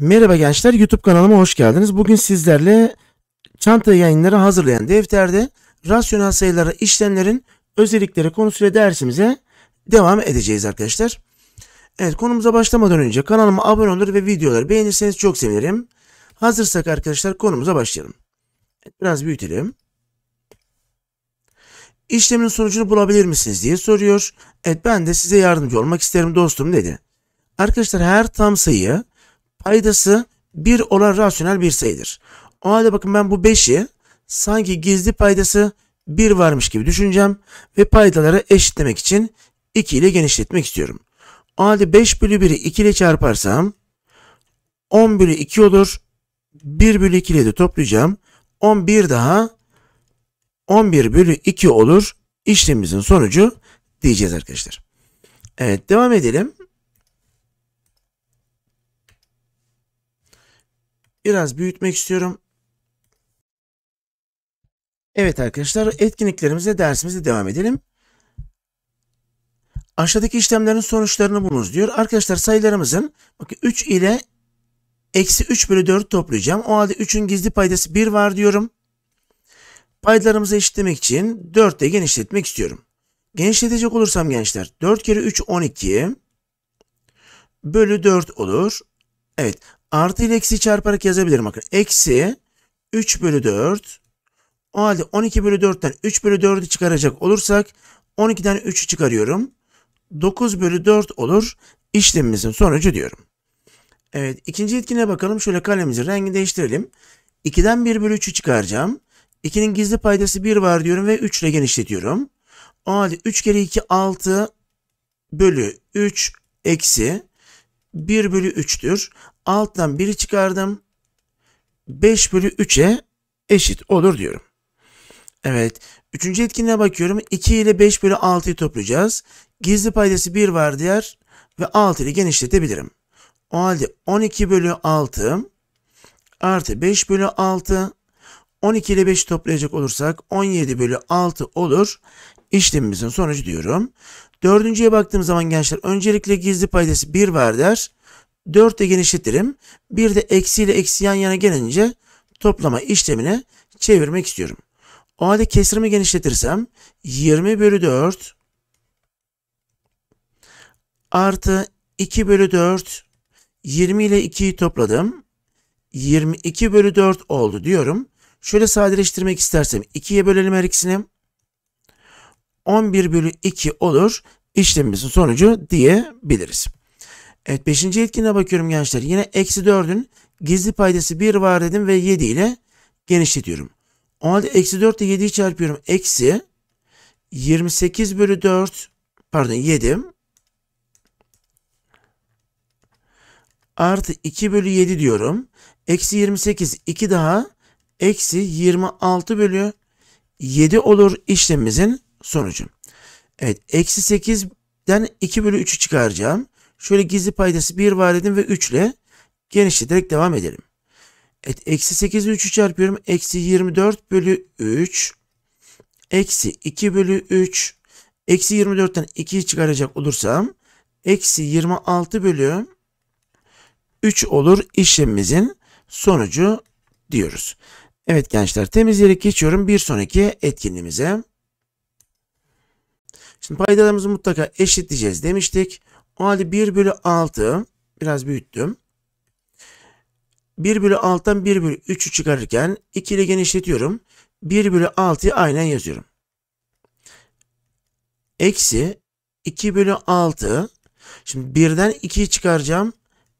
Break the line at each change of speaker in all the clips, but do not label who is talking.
Merhaba gençler, YouTube kanalıma hoş geldiniz. Bugün sizlerle çanta yayınları hazırlayan defterde rasyonel sayılara işlemlerin özellikleri konusuyla dersimize devam edeceğiz arkadaşlar. Evet, konumuza başlamadan önce kanalıma abone olur ve videoları beğenirseniz çok sevinirim. Hazırsak arkadaşlar konumuza başlayalım. Biraz büyütelim. İşlemin sonucunu bulabilir misiniz diye soruyor. Evet ben de size yardımcı olmak isterim dostum dedi. Arkadaşlar her tam sayı paydası 1 olan rasyonel bir sayıdır. O halde bakın ben bu 5'i sanki gizli paydası 1 varmış gibi düşüneceğim ve paydaları eşitlemek için 2 ile genişletmek istiyorum. O halde 5 bölü 1'i 2 ile çarparsam 10 bölü 2 olur. 1 bölü 2 ile de toplayacağım. 11 daha 11 bölü 2 olur. İşlemimizin sonucu diyeceğiz arkadaşlar. Evet devam edelim. biraz büyütmek istiyorum. Evet arkadaşlar etkinliklerimize dersimize devam edelim. Aşağıdaki işlemlerin sonuçlarını bulunuz diyor. Arkadaşlar sayılarımızın bakın 3 ile eksi 3 bölü 4 toplayacağım. O halde 3'ün gizli paydası 1 var diyorum. Paydalarımızı eşitlemek için 4 ile genişletmek istiyorum. Genişletecek olursam gençler 4 kere 3 12 bölü 4 olur. Evet artı ile eksi çarparak yazabilirim. Bakın eksi 3 bölü 4. O halde 12 bölü 4'ten 3 bölü 4'ü çıkaracak olursak 12'den 3'ü çıkarıyorum. 9 bölü 4 olur işlemimizin sonucu diyorum. Evet ikinci etkine bakalım. Şöyle kalemimizin rengi değiştirelim. 2'den 1 bölü 3'ü çıkaracağım. 2'nin gizli paydası 1 var diyorum ve 3 ile genişletiyorum. O halde 3 kere 2 6 bölü 3 eksi 1 bölü 3'tür. Alttan 1'i çıkardım. 5 bölü 3'e eşit olur diyorum. Evet. Üçüncü etkinliğe bakıyorum. 2 ile 5 bölü 6'yı toplayacağız. Gizli paydası 1 var diğer ve 6 ile genişletebilirim. O halde 12 bölü 6 artı 5 bölü 6 12 ile 5 toplayacak olursak 17 bölü 6 olur işlemimizin sonucu diyorum. Dördüncüye baktığım zaman gençler öncelikle gizli paydası 1 var der. 4 de genişletirim. Bir de eksiyle eksi yan yana gelince toplama işlemine çevirmek istiyorum. O halde kesirimi genişletirsem 20 bölü 4 artı 2 bölü 4 20 ile 2'yi topladım. 22 bölü 4 oldu diyorum. Şöyle sadeleştirmek istersem 2'ye bölelim her ikisini. 11 bölü 2 olur işlemimizin sonucu diyebiliriz. Evet 5. etkine bakıyorum gençler. Yine eksi 4'ün gizli paydası 1 var dedim ve 7 ile genişletiyorum. O halde eksi 4 ile 7'yi çarpıyorum. Eksi 28 bölü 4 pardon 7 artı 2 bölü 7 diyorum. Eksi 28 2 daha eksi 26 bölü 7 olur işlemimizin sonucum. Evet eksi 8'den 2 bölü 3'ü çıkaracağım. Şöyle gizli paydası 1 var dedim ve 3 ile genişleterek devam edelim. Evet eksi 8'i 3'ü çarpıyorum. Eksi 24 bölü 3. Eksi 2 bölü 3. Eksi 24'ten 2'yi çıkaracak olursam. Eksi 26 bölü 3 olur işlemimizin sonucu diyoruz. Evet gençler temizleyerek geçiyorum bir sonraki etkinliğimize. Şimdi paydalarımızı mutlaka eşitleyeceğiz demiştik. O halde 1 bölü 6 biraz büyüttüm. 1 bölü 6'dan 1 bölü 3'ü çıkarırken 2 ile genişletiyorum. 1 bölü 6'yı aynen yazıyorum. Eksi 2 bölü 6. Şimdi 1'den 2'yi çıkaracağım.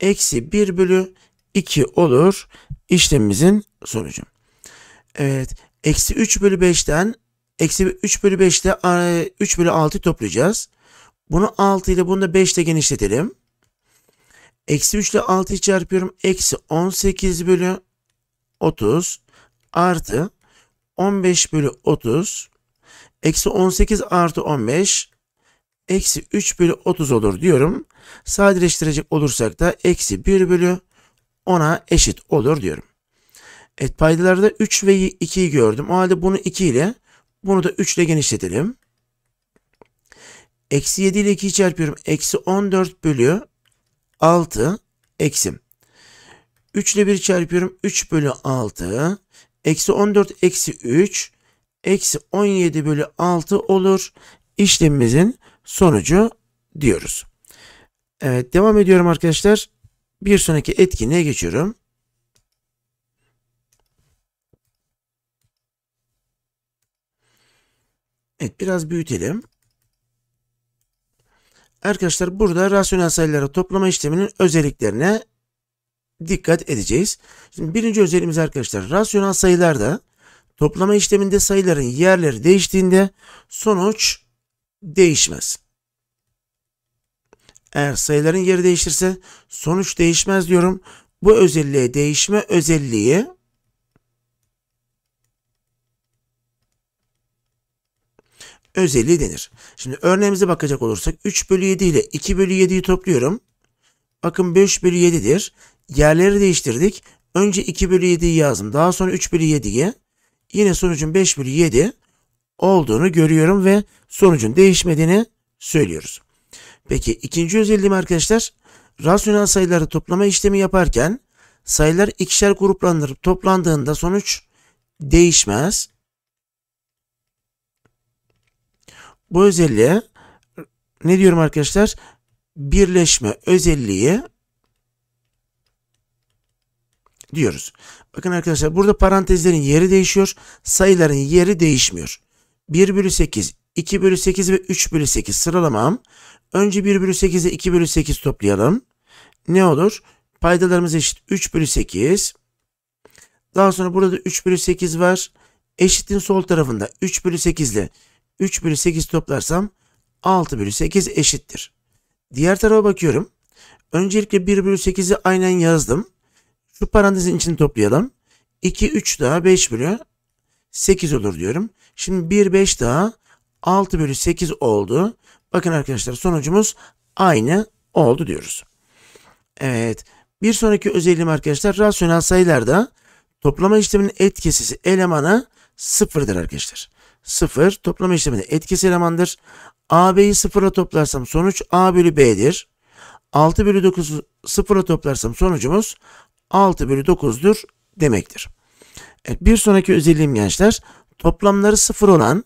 Eksi 1 bölü 2 olur işlemimizin sonucu. Evet. Eksi 3 bölü 5'ten Eksi 3 bölü 5 ile 3 bölü 6 toplayacağız. Bunu 6 ile bunu da 5 ile genişletelim. Eksi 3 ile 6'yı çarpıyorum. Eksi 18 bölü 30 artı 15 bölü 30 eksi 18 artı 15 eksi 3 bölü 30 olur diyorum. Sadeleştirecek olursak da eksi 1 bölü 10'a eşit olur diyorum. Evet paydalarda 3 ve 2'yi gördüm. O halde bunu 2 ile bunu da 3 ile genişletelim. Eksi 7 ile 2'yi çarpıyorum. Eksi 14 bölü 6 eksim. 3 ile 1 çarpıyorum. 3 bölü 6. Eksi 14 eksi 3. Eksi 17 bölü 6 olur. İşlemimizin sonucu diyoruz. Evet devam ediyorum arkadaşlar. Bir sonraki etkinliğe geçiyorum. Evet biraz büyütelim. Arkadaşlar burada rasyonel sayılara toplama işleminin özelliklerine dikkat edeceğiz. Şimdi birinci özelliğimiz arkadaşlar rasyonel sayılarda toplama işleminde sayıların yerleri değiştiğinde sonuç değişmez. Eğer sayıların yeri değişirse sonuç değişmez diyorum. Bu özelliğe değişme özelliği özelliği denir. Şimdi örneğimize bakacak olursak 3 bölü 7 ile 2 bölü 7'yi topluyorum. Bakın 5 bölü 7'dir. Yerleri değiştirdik. Önce 2 bölü 7'yi yazdım. Daha sonra 3 bölü 7'yi. Yine sonucun 5 bölü 7 olduğunu görüyorum ve sonucun değişmediğini söylüyoruz. Peki ikinci özelliğim arkadaşlar. Rasyonel sayıları toplama işlemi yaparken sayılar ikişer gruplandırıp toplandığında sonuç değişmez. bu özelliğe ne diyorum arkadaşlar? Birleşme özelliği diyoruz. Bakın arkadaşlar burada parantezlerin yeri değişiyor. Sayıların yeri değişmiyor. 1 bölü 8, 2 bölü 8 ve 3 bölü 8 sıralamam. Önce 1 bölü 8 ile 2 bölü 8 toplayalım. Ne olur? Paydalarımız eşit 3 bölü 8. Daha sonra burada 3 bölü 8 var. Eşitin sol tarafında 3 bölü 8 ile 3 bölü 8 toplarsam 6 bölü 8 eşittir. Diğer tarafa bakıyorum. Öncelikle 1 bölü 8'i aynen yazdım. Şu parantezin içini toplayalım. 2, 3 daha 5 bölü 8 olur diyorum. Şimdi 1, 5 daha 6 bölü 8 oldu. Bakın arkadaşlar sonucumuz aynı oldu diyoruz. Evet. Bir sonraki özelliğim arkadaşlar rasyonel sayılarda toplama işleminin etkisiz elemanı sıfırdır arkadaşlar. 0 toplama işleminde etkisi elemandır. AB'yi 0'a toplarsam sonuç A bölü B'dir. 6 bölü 9'u 0'a toplarsam sonucumuz 6 bölü 9'dur demektir. Evet, bir sonraki özelliğim gençler toplamları 0 olan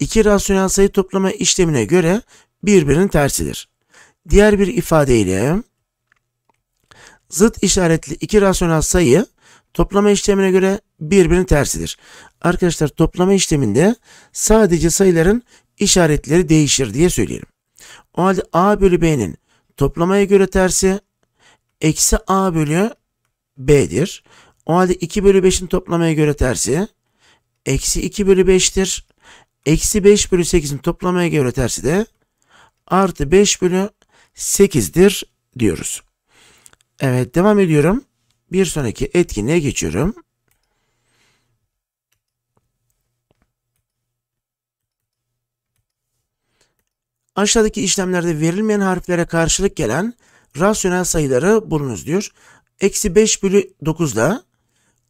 iki rasyonel sayı toplama işlemine göre birbirinin tersidir. Diğer bir ifadeyle zıt işaretli iki rasyonel sayı toplama işlemine göre birbirinin tersidir. Arkadaşlar toplama işleminde sadece sayıların işaretleri değişir diye söyleyelim. O halde A bölü B'nin toplamaya göre tersi eksi A bölü B'dir. O halde 2 bölü 5'in toplamaya göre tersi eksi 2 bölü 5'tir. Eksi 5 bölü 8'in toplamaya göre tersi de artı 5 bölü 8'dir diyoruz. Evet devam ediyorum. Bir sonraki etkinliğe geçiyorum. Aşağıdaki işlemlerde verilmeyen harflere karşılık gelen rasyonel sayıları bulunuz diyor. Eksi 5 bölü 9 ile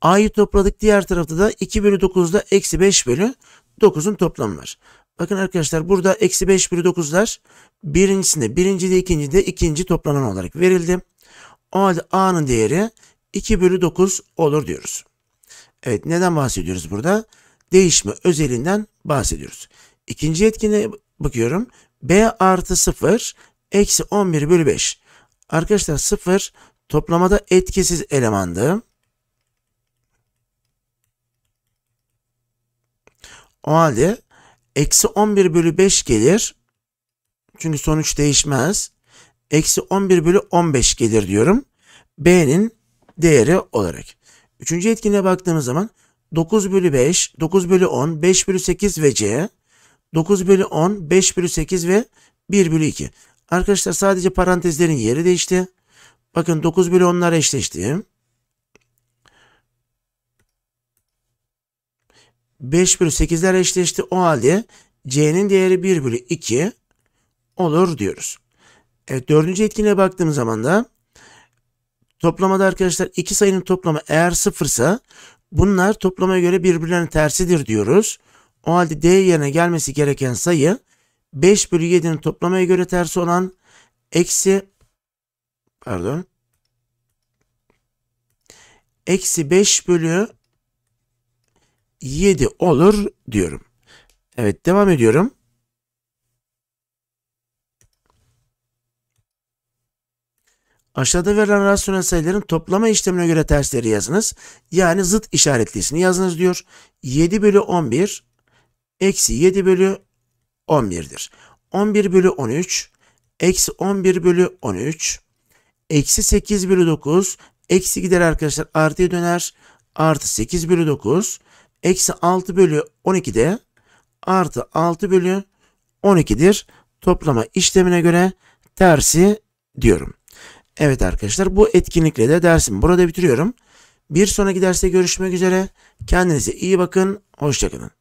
a'yı topladık diğer tarafta da 2 bölü 9 ile eksi 5 bölü 9'un toplamı var. Bakın arkadaşlar burada eksi 5 bölü 9'lar birincisinde birinci de ikinci de ikinci toplanan olarak verildi. O halde a'nın değeri 2 bölü 9 olur diyoruz. Evet neden bahsediyoruz burada? Değişme özelinden bahsediyoruz. İkinci etkine bakıyorum. B artı 0 eksi 11 bölü 5. Arkadaşlar 0 toplamada etkisiz elemandı. O halde eksi 11 bölü 5 gelir. Çünkü sonuç değişmez. Eksi 11 bölü 15 gelir diyorum. B'nin değeri olarak. Üçüncü etkinliğe baktığımız zaman 9 bölü 5, 9 bölü 10, 5 bölü 8 ve C 9 bölü 10, 5 bölü 8 ve 1 bölü 2. Arkadaşlar sadece parantezlerin yeri değişti. Bakın 9 bölü 10'lar eşleşti. 5 bölü 8'ler eşleşti. O halde C'nin değeri 1 bölü 2 olur diyoruz. Evet dördüncü etkinliğe baktığım zaman da toplamada arkadaşlar iki sayının toplamı eğer sıfırsa bunlar toplama göre birbirlerinin tersidir diyoruz. O halde D yerine gelmesi gereken sayı 5 bölü 7'nin toplamaya göre tersi olan eksi pardon eksi 5 bölü 7 olur diyorum. Evet devam ediyorum. Aşağıda verilen rasyonel sayıların toplama işlemine göre tersleri yazınız. Yani zıt işaretlisini yazınız diyor. 7 bölü 11 eksi 7 bölü 11'dir. 11 bölü 13, eksi 11 bölü 13, eksi 8 bölü 9, eksi gider arkadaşlar artıya döner, artı 8 bölü 9, eksi 6 bölü 12'de artı 6 bölü 12'dir. Toplama işlemine göre tersi diyorum. Evet arkadaşlar bu etkinlikle de dersimi burada bitiriyorum. Bir sonraki derste görüşmek üzere. Kendinize iyi bakın. Hoşçakalın.